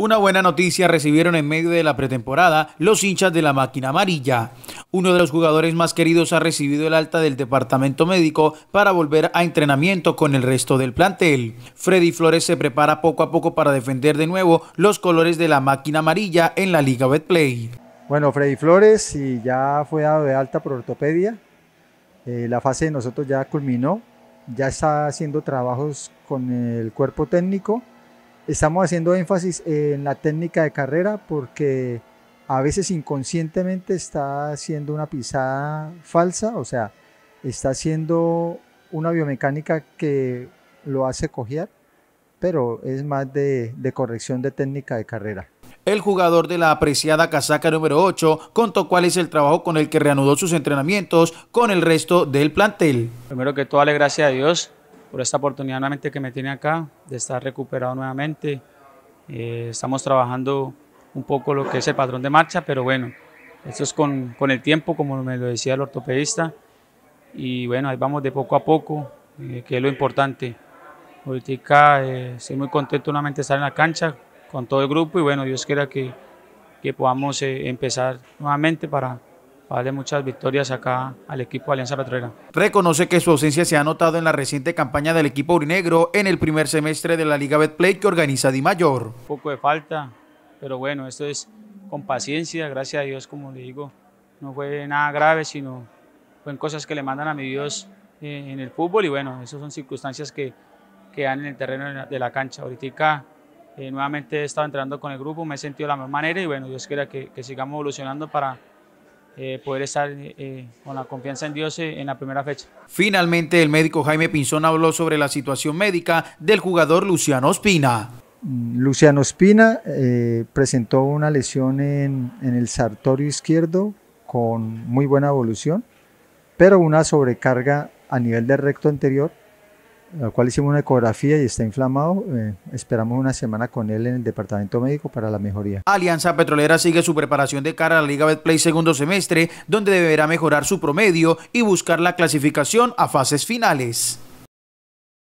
Una buena noticia recibieron en medio de la pretemporada los hinchas de la máquina amarilla. Uno de los jugadores más queridos ha recibido el alta del departamento médico para volver a entrenamiento con el resto del plantel. Freddy Flores se prepara poco a poco para defender de nuevo los colores de la máquina amarilla en la Liga Betplay. Bueno, Freddy Flores y ya fue dado de alta por ortopedia. Eh, la fase de nosotros ya culminó. Ya está haciendo trabajos con el cuerpo técnico Estamos haciendo énfasis en la técnica de carrera porque a veces inconscientemente está haciendo una pisada falsa, o sea, está haciendo una biomecánica que lo hace cojear, pero es más de, corrección de técnica de carrera. El jugador de la apreciada casaca número 8 contó cuál es el trabajo con el que reanudó sus entrenamientos con el resto del plantel. Primero que todo, gracias a Dios por esta oportunidad nuevamente que me tiene acá, de estar recuperado nuevamente. Eh, estamos trabajando un poco lo que es el patrón de marcha, pero bueno, esto es con, con, el tiempo, como me lo decía el ortopedista. Y bueno, ahí vamos de poco a poco, eh, que es lo importante. Ahorita eh, estoy muy contento nuevamente de estar en la cancha con todo el grupo y bueno, Dios quiera que, que podamos eh, empezar nuevamente para, darle muchas victorias acá al equipo Alianza Petrolera. Reconoce que su ausencia se ha notado en la reciente campaña del equipo urinegro en el primer semestre de la Liga Betplay que organiza Di Mayor. Un poco de falta, pero bueno, esto es con paciencia, gracias a Dios, como le digo, no fue nada grave, sino fueron cosas que le mandan a mi Dios eh, en el fútbol y bueno, esas son circunstancias que, quedan dan en el terreno de la cancha. Ahorita eh, nuevamente he estado entrenando con el grupo, me he sentido de la mejor manera y bueno, Dios quiera que, que sigamos evolucionando para eh, poder estar eh, eh, con la confianza en Dios en la primera fecha. Finalmente, el médico Jaime Pinzón habló sobre la situación médica del jugador Luciano Ospina. Mm, Luciano Ospina presentó una lesión en, en, el sartorio izquierdo con muy buena evolución, pero una sobrecarga a nivel del recto anterior la cual hicimos una ecografía y está inflamado. Eh, esperamos una semana con él en el departamento médico para la mejoría. Alianza Petrolera sigue su preparación de cara a la Liga Betplay segundo semestre, donde deberá mejorar su promedio y buscar la clasificación a fases finales.